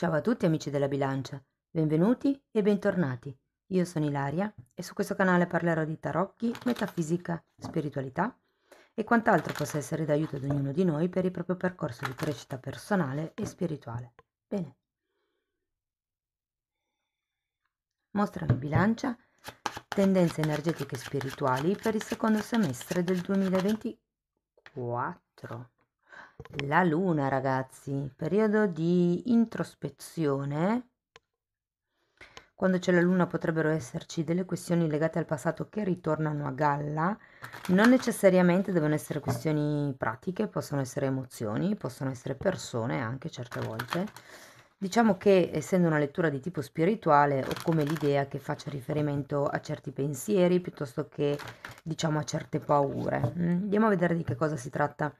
Ciao a tutti amici della bilancia, benvenuti e bentornati. Io sono Ilaria e su questo canale parlerò di tarocchi, metafisica, spiritualità e quant'altro possa essere d'aiuto ad ognuno di noi per il proprio percorso di crescita personale e spirituale. Bene. Mostrami bilancia, tendenze energetiche e spirituali per il secondo semestre del 2024. La luna, ragazzi, periodo di introspezione. Quando c'è la luna potrebbero esserci delle questioni legate al passato che ritornano a galla. Non necessariamente devono essere questioni pratiche, possono essere emozioni, possono essere persone anche certe volte. Diciamo che essendo una lettura di tipo spirituale ho come l'idea che faccia riferimento a certi pensieri piuttosto che diciamo a certe paure. Mm, andiamo a vedere di che cosa si tratta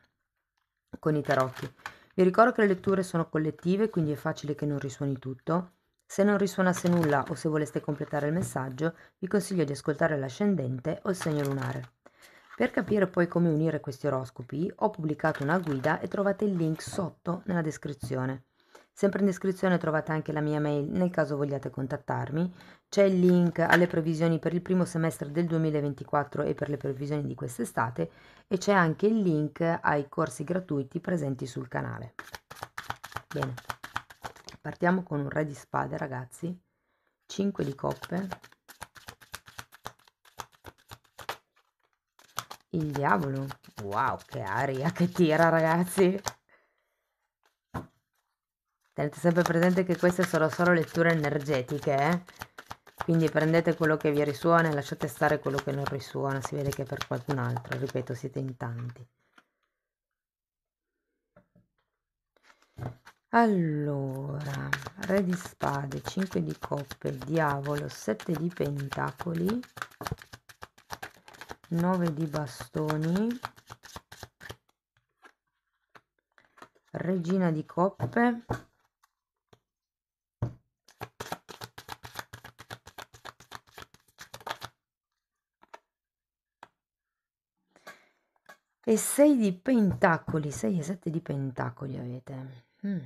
con i tarocchi. Vi ricordo che le letture sono collettive, quindi è facile che non risuoni tutto. Se non risuonasse nulla o se voleste completare il messaggio, vi consiglio di ascoltare l'ascendente o il segno lunare. Per capire poi come unire questi oroscopi, ho pubblicato una guida e trovate il link sotto nella descrizione. Sempre in descrizione trovate anche la mia mail nel caso vogliate contattarmi. C'è il link alle previsioni per il primo semestre del 2024 e per le previsioni di quest'estate e c'è anche il link ai corsi gratuiti presenti sul canale. Bene, partiamo con un re di spade ragazzi, 5 di coppe, il diavolo, wow che aria che tira ragazzi! Tenete sempre presente che queste sono solo letture energetiche, eh? quindi prendete quello che vi risuona e lasciate stare quello che non risuona, si vede che per qualcun altro, ripeto, siete in tanti. Allora, re di spade, 5 di coppe, diavolo, 7 di pentacoli, 9 di bastoni, regina di coppe, e 6 di pentacoli, 6 e 7 di pentacoli avete. Mm.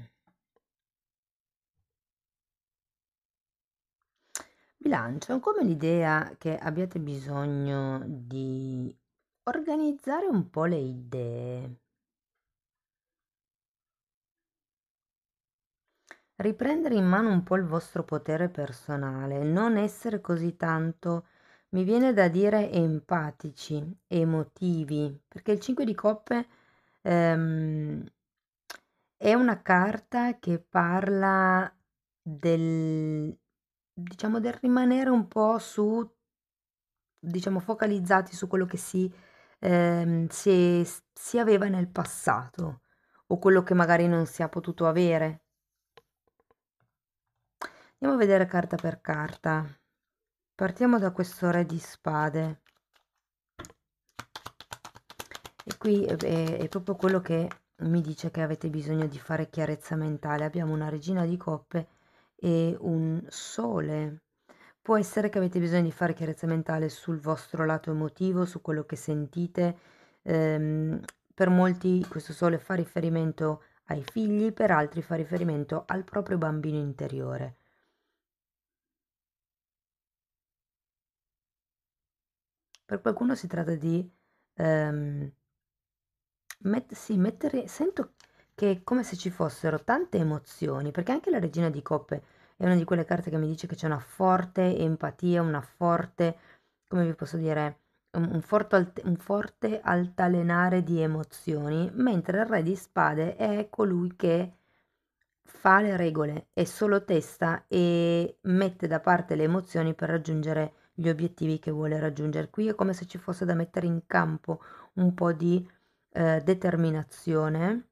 Bilancio, come l'idea che abbiate bisogno di organizzare un po' le idee. Riprendere in mano un po' il vostro potere personale, non essere così tanto mi viene da dire empatici, emotivi, perché il 5 di coppe ehm, è una carta che parla del, diciamo, del rimanere un po' su, diciamo, focalizzati su quello che si, ehm, si, si aveva nel passato o quello che magari non si è potuto avere. Andiamo a vedere carta per carta partiamo da questo re di spade e qui è, è, proprio quello che mi dice che avete bisogno di fare chiarezza mentale abbiamo una regina di coppe e un sole può essere che avete bisogno di fare chiarezza mentale sul vostro lato emotivo su quello che sentite ehm, per molti questo sole fa riferimento ai figli per altri fa riferimento al proprio bambino interiore Per qualcuno si tratta di ehm, met- sì, mettere... Sento che è come se ci fossero tante emozioni, perché anche la regina di coppe è una di quelle carte che mi dice che c'è una forte empatia, una forte, come vi posso dire, un, forte, alt- un forte altalenare di emozioni, mentre il re di spade è colui che fa le regole, è solo testa e mette da parte le emozioni per raggiungere gli obiettivi che vuole raggiungere. Qui è come se ci fosse da mettere in campo un po' di eh, determinazione.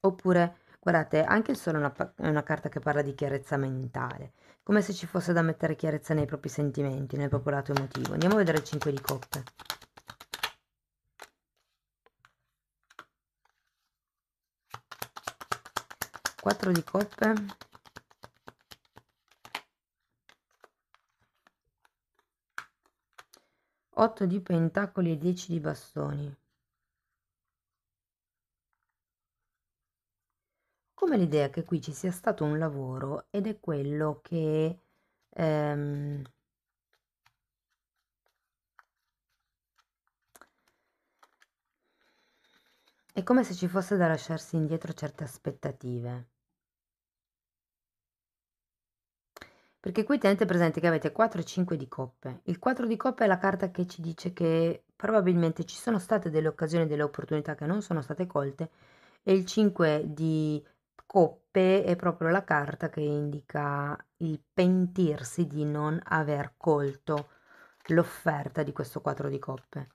Oppure, guardate, anche il sole è una, è una carta che parla di chiarezza mentale, come se ci fosse da mettere chiarezza nei propri sentimenti, nel proprio lato emotivo. Andiamo a vedere il 5 di coppe. di coppe 8 di pentacoli e 10 di bastoni. Come l'idea che qui ci sia stato un lavoro ed è quello che ehm, È come se ci fosse da lasciarsi indietro certe aspettative. Perché qui tenete presente che avete 4 e 5 di coppe. Il 4 di coppe è la carta che ci dice che probabilmente ci sono state delle occasioni, delle opportunità che non sono state colte e il 5 di coppe è proprio la carta che indica il pentirsi di non aver colto l'offerta di questo 4 di coppe.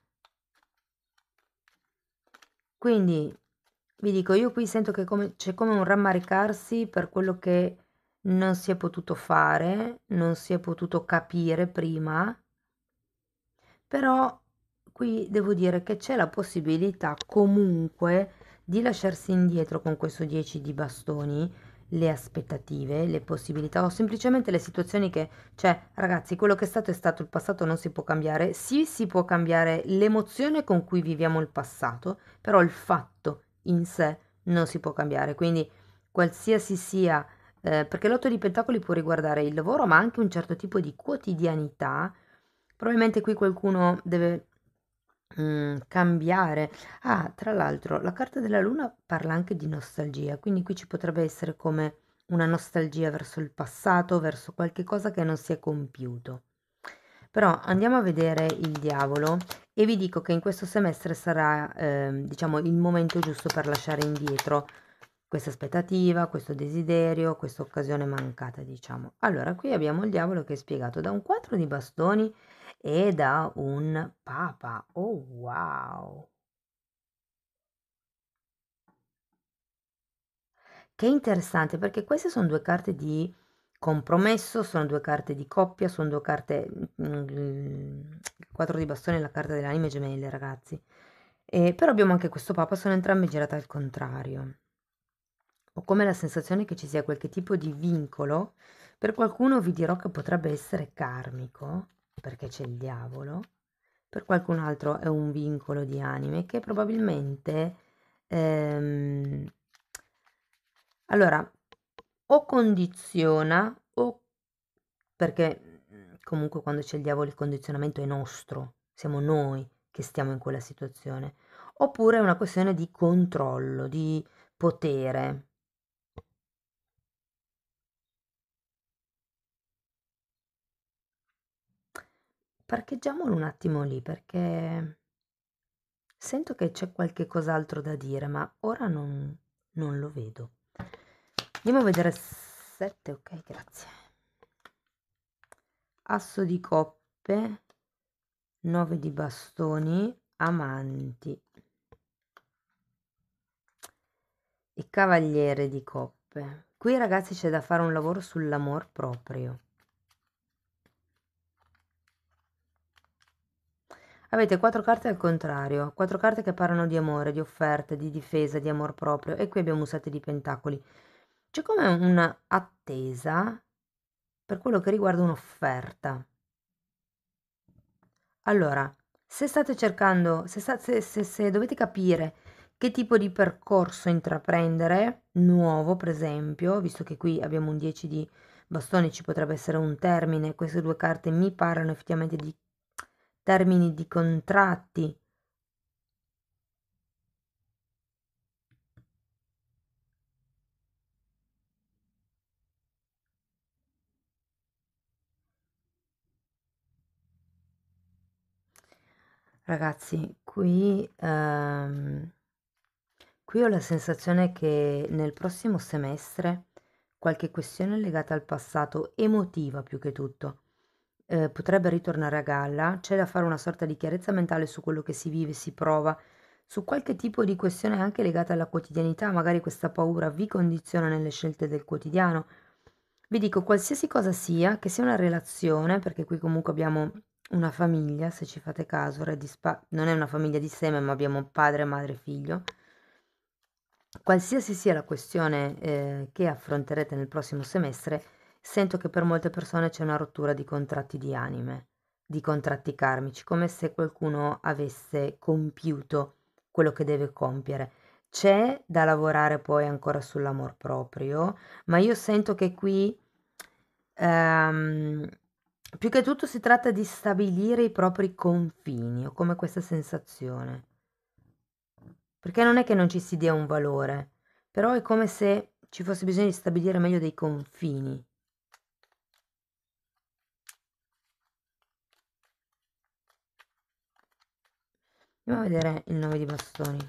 Quindi vi dico, io qui sento che c'è come un rammaricarsi per quello che non si è potuto fare, non si è potuto capire prima, però qui devo dire che c'è la possibilità comunque di lasciarsi indietro con questo 10 di bastoni le aspettative, le possibilità o semplicemente le situazioni che, cioè ragazzi, quello che è stato è stato, il passato non si può cambiare, sì si può cambiare l'emozione con cui viviamo il passato, però il fatto in sé non si può cambiare, quindi qualsiasi sia eh, perché l'otto di pentacoli può riguardare il lavoro, ma anche un certo tipo di quotidianità. Probabilmente qui qualcuno deve mm, cambiare. Ah, tra l'altro, la carta della luna parla anche di nostalgia, quindi qui ci potrebbe essere come una nostalgia verso il passato, verso qualche cosa che non si è compiuto. Però andiamo a vedere il diavolo e vi dico che in questo semestre sarà eh, diciamo il momento giusto per lasciare indietro questa aspettativa, questo desiderio, questa occasione mancata, diciamo. Allora, qui abbiamo il diavolo che è spiegato da un 4 di bastoni e da un papa. Oh wow! Che interessante perché queste sono due carte di compromesso, sono due carte di coppia, sono due carte... Mm, mm, quattro di bastoni e la carta delle anime gemelle, ragazzi. Eh, però abbiamo anche questo papa, sono entrambe girate al contrario. Ho come la sensazione che ci sia qualche tipo di vincolo. Per qualcuno vi dirò che potrebbe essere karmico, perché c'è il diavolo. Per qualcun altro è un vincolo di anime che probabilmente... Ehm, allora, o condiziona o... perché comunque quando c'è il diavolo il condizionamento è nostro, siamo noi che stiamo in quella situazione, oppure è una questione di controllo, di potere. parcheggiamolo un attimo lì perché sento che c'è qualche cos'altro da dire, ma ora non, non lo vedo. Andiamo a vedere 7, ok, grazie. Asso di coppe, 9 di bastoni, amanti e cavaliere di coppe. Qui ragazzi c'è da fare un lavoro sull'amor proprio. Avete quattro carte al contrario, quattro carte che parlano di amore, di offerte, di difesa, di amor proprio e qui abbiamo un sette di pentacoli. C'è come un'attesa per quello che riguarda un'offerta. Allora, se state cercando, se, sta, se, se, se dovete capire che tipo di percorso intraprendere, nuovo per esempio, visto che qui abbiamo un 10 di bastoni, ci potrebbe essere un termine, queste due carte mi parlano effettivamente di termini di contratti. Ragazzi, qui, ehm, qui ho la sensazione che nel prossimo semestre qualche questione legata al passato, emotiva più che tutto, ehm, potrebbe ritornare a galla, c'è da fare una sorta di chiarezza mentale su quello che si vive, si prova, su qualche tipo di questione anche legata alla quotidianità, magari questa paura vi condiziona nelle scelte del quotidiano. Vi dico, qualsiasi cosa sia, che sia una relazione, perché qui comunque abbiamo una famiglia, se ci fate caso, spa- non è una famiglia di seme, ma abbiamo padre, madre, figlio. Qualsiasi sia la questione eh, che affronterete nel prossimo semestre, Sento che per molte persone c'è una rottura di contratti di anime, di contratti karmici, come se qualcuno avesse compiuto quello che deve compiere. C'è da lavorare poi ancora sull'amor proprio, ma io sento che qui ehm, più che tutto si tratta di stabilire i propri confini, ho come questa sensazione. Perché non è che non ci si dia un valore, però è come se ci fosse bisogno di stabilire meglio dei confini Andiamo a vedere il 9 di bastoni.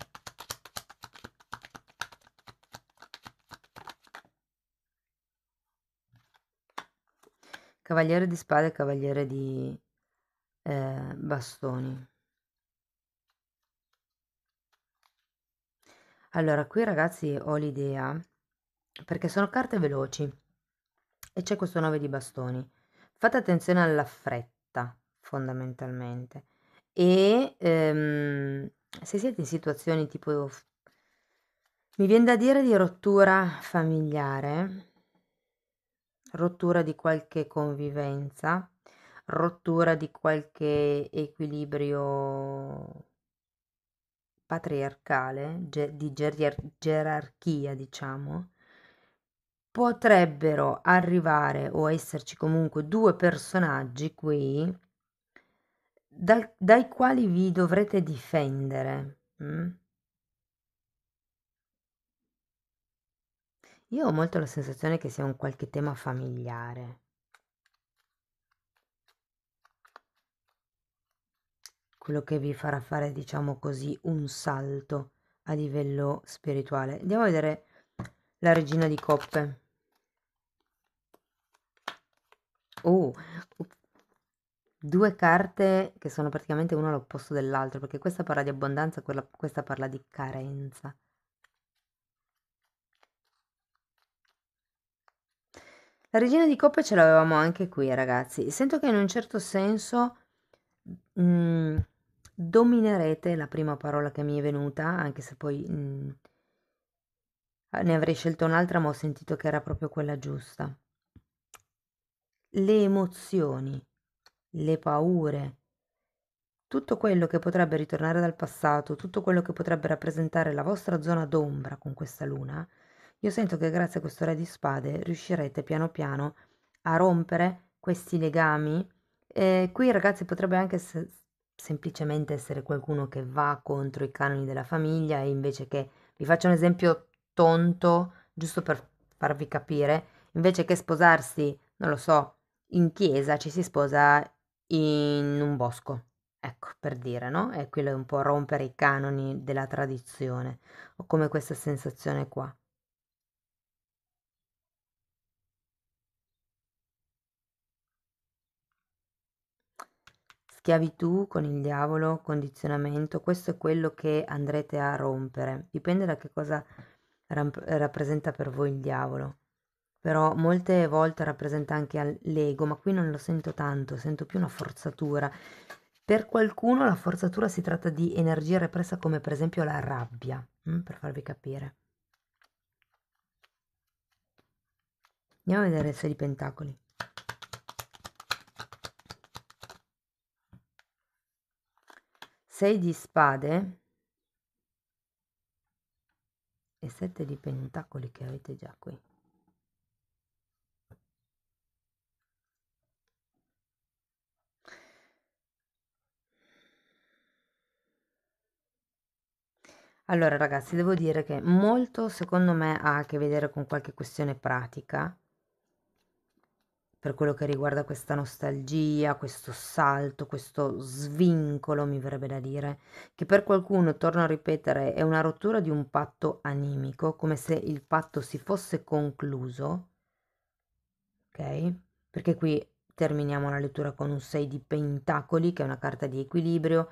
Cavaliere di spade e cavaliere di eh, bastoni. Allora, qui ragazzi ho l'idea, perché sono carte veloci e c'è questo 9 di bastoni. Fate attenzione alla fretta, fondamentalmente e ehm, se siete in situazioni tipo, mi viene da dire di rottura familiare, rottura di qualche convivenza, rottura di qualche equilibrio patriarcale, di gerarchia, diciamo, potrebbero arrivare o esserci comunque due personaggi qui dal, dai quali vi dovrete difendere. Mm? Io ho molto la sensazione che sia un qualche tema familiare. Quello che vi farà fare, diciamo così, un salto a livello spirituale. Andiamo a vedere la regina di coppe. Oh, due carte che sono praticamente una all'opposto dell'altra, perché questa parla di abbondanza, quella, questa parla di carenza. La regina di coppe ce l'avevamo anche qui, ragazzi. Sento che in un certo senso mh, mhmm, dominerete la prima parola che mi è venuta, anche se poi mh, mhmm, ne avrei scelto un'altra, ma ho sentito che era proprio quella giusta. Le emozioni le paure, tutto quello che potrebbe ritornare dal passato, tutto quello che potrebbe rappresentare la vostra zona d'ombra con questa luna, io sento che grazie a questo re di spade riuscirete piano piano a rompere questi legami. E qui ragazzi potrebbe anche se- semplicemente essere qualcuno che va contro i canoni della famiglia e invece che, vi faccio un esempio tonto, giusto per farvi capire, invece che sposarsi, non lo so, in chiesa ci si sposa in un bosco. Ecco, per dire, no? E quello è un po' rompere i canoni della tradizione. Ho come questa sensazione qua. Schiavitù con il diavolo, condizionamento, questo è quello che andrete a rompere. Dipende da che cosa rappresenta per voi il diavolo però molte volte rappresenta anche l'ego, ma qui non lo sento tanto, sento più una forzatura. Per qualcuno la forzatura si tratta di energia repressa come per esempio la rabbia, mm, per farvi capire. Andiamo a vedere il 6 di pentacoli. Sei di spade e sette di pentacoli che avete già qui. Allora ragazzi, devo dire che molto secondo me ha a che vedere con qualche questione pratica, per quello che riguarda questa nostalgia, questo salto, questo svincolo, mi verrebbe da dire, che per qualcuno, torno a ripetere, è una rottura di un patto animico, come se il patto si fosse concluso, ok? Perché qui terminiamo la lettura con un 6 di pentacoli, che è una carta di equilibrio,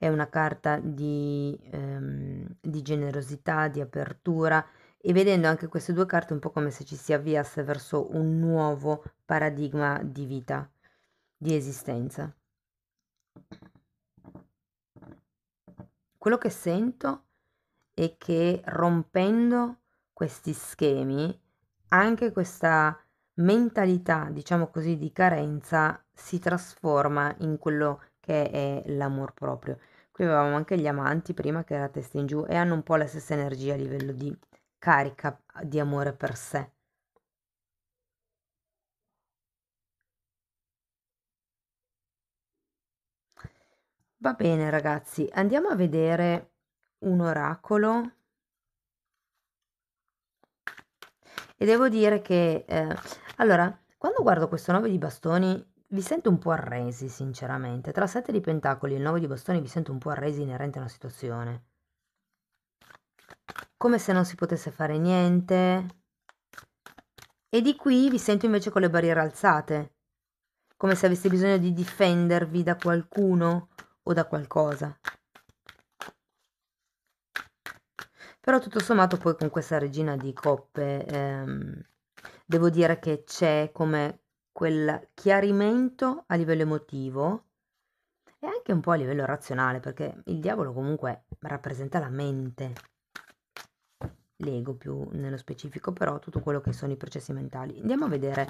è una carta di, ehm, di generosità, di apertura e vedendo anche queste due carte un po' come se ci si avviasse verso un nuovo paradigma di vita, di esistenza. Quello che sento è che rompendo questi schemi, anche questa mentalità, diciamo così, di carenza si trasforma in quello che è l'amor proprio. Poi avevamo anche gli amanti prima che era testa in giù e hanno un po' la stessa energia a livello di carica di amore per sé. Va bene ragazzi, andiamo a vedere un oracolo e devo dire che eh, allora quando guardo questo 9 di bastoni vi sento un po' arresi, sinceramente. Tra 7 di pentacoli e il 9 di bastoni vi sento un po' arresi inerente a una situazione. Come se non si potesse fare niente. E di qui vi sento invece con le barriere alzate. Come se aveste bisogno di difendervi da qualcuno o da qualcosa. Però tutto sommato poi con questa regina di coppe ehm, devo dire che c'è come quel chiarimento a livello emotivo e anche un po' a livello razionale, perché il diavolo comunque rappresenta la mente, l'ego più nello specifico, però tutto quello che sono i processi mentali. Andiamo a vedere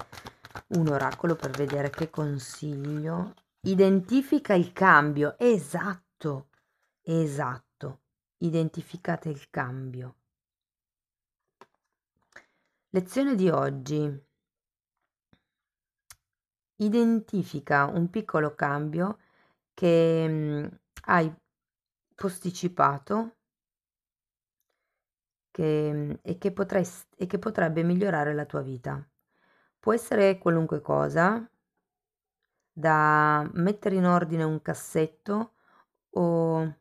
un oracolo per vedere che consiglio. Identifica il cambio, esatto, esatto, identificate il cambio. Lezione di oggi identifica un piccolo cambio che mm, hai posticipato che, mm, e, che potresti, e che potrebbe migliorare la tua vita. Può essere qualunque cosa, da mettere in ordine un cassetto o,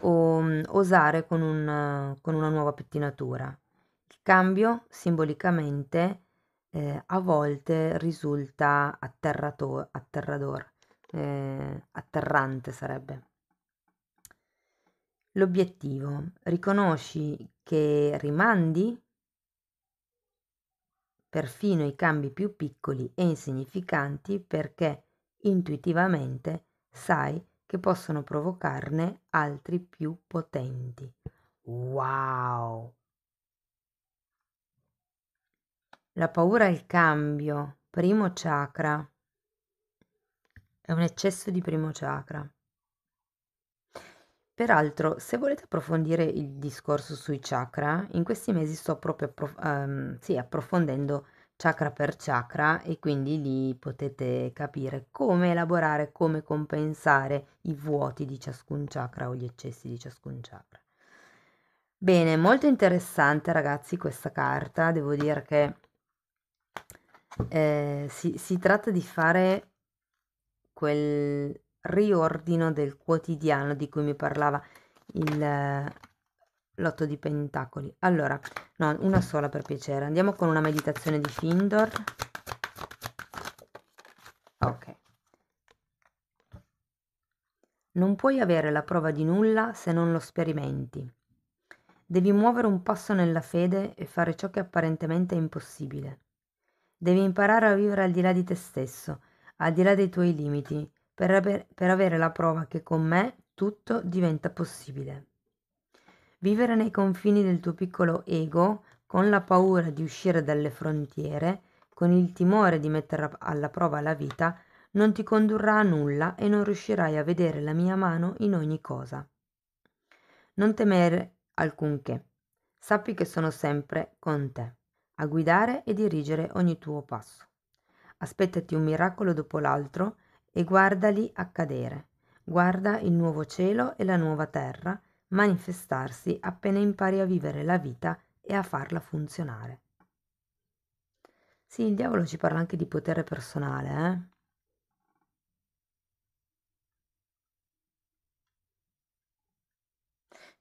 o mm, osare con, un, con una nuova pettinatura. Il cambio simbolicamente eh, a volte risulta atterrato- atterrador, eh, atterrante sarebbe. L'obiettivo, riconosci che rimandi perfino i cambi più piccoli e insignificanti perché intuitivamente sai che possono provocarne altri più potenti. Wow! La paura è il cambio, primo chakra, è un eccesso di primo chakra. Peraltro, se volete approfondire il discorso sui chakra, in questi mesi sto proprio approf- um, sì, approfondendo chakra per chakra e quindi lì potete capire come elaborare, come compensare i vuoti di ciascun chakra o gli eccessi di ciascun chakra. Bene, molto interessante ragazzi questa carta, devo dire che eh, si, si tratta di fare quel riordino del quotidiano di cui mi parlava il eh, lotto di pentacoli. Allora, no, una sola per piacere. Andiamo con una meditazione di Findor. Ok. Non puoi avere la prova di nulla se non lo sperimenti. Devi muovere un passo nella fede e fare ciò che apparentemente è impossibile. Devi imparare a vivere al di là di te stesso, al di là dei tuoi limiti, per, aver, per avere la prova che con me tutto diventa possibile. Vivere nei confini del tuo piccolo ego, con la paura di uscire dalle frontiere, con il timore di mettere alla prova la vita, non ti condurrà a nulla e non riuscirai a vedere la mia mano in ogni cosa. Non temere alcunché. Sappi che sono sempre con te a guidare e dirigere ogni tuo passo. Aspettati un miracolo dopo l'altro e guardali accadere. Guarda il nuovo cielo e la nuova terra manifestarsi appena impari a vivere la vita e a farla funzionare. Sì, il diavolo ci parla anche di potere personale, eh?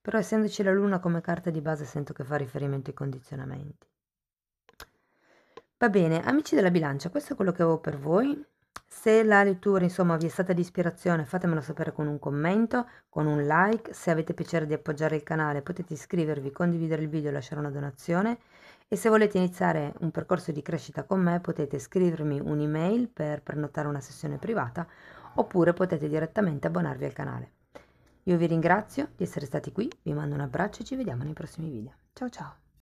Però essendoci la luna come carta di base sento che fa riferimento ai condizionamenti. Va bene, amici della bilancia, questo è quello che avevo per voi. Se la lettura insomma vi è stata di ispirazione fatemelo sapere con un commento, con un like, se avete piacere di appoggiare il canale potete iscrivervi, condividere il video e lasciare una donazione e se volete iniziare un percorso di crescita con me potete scrivermi un'email per prenotare una sessione privata oppure potete direttamente abbonarvi al canale. Io vi ringrazio di essere stati qui, vi mando un abbraccio e ci vediamo nei prossimi video. Ciao ciao!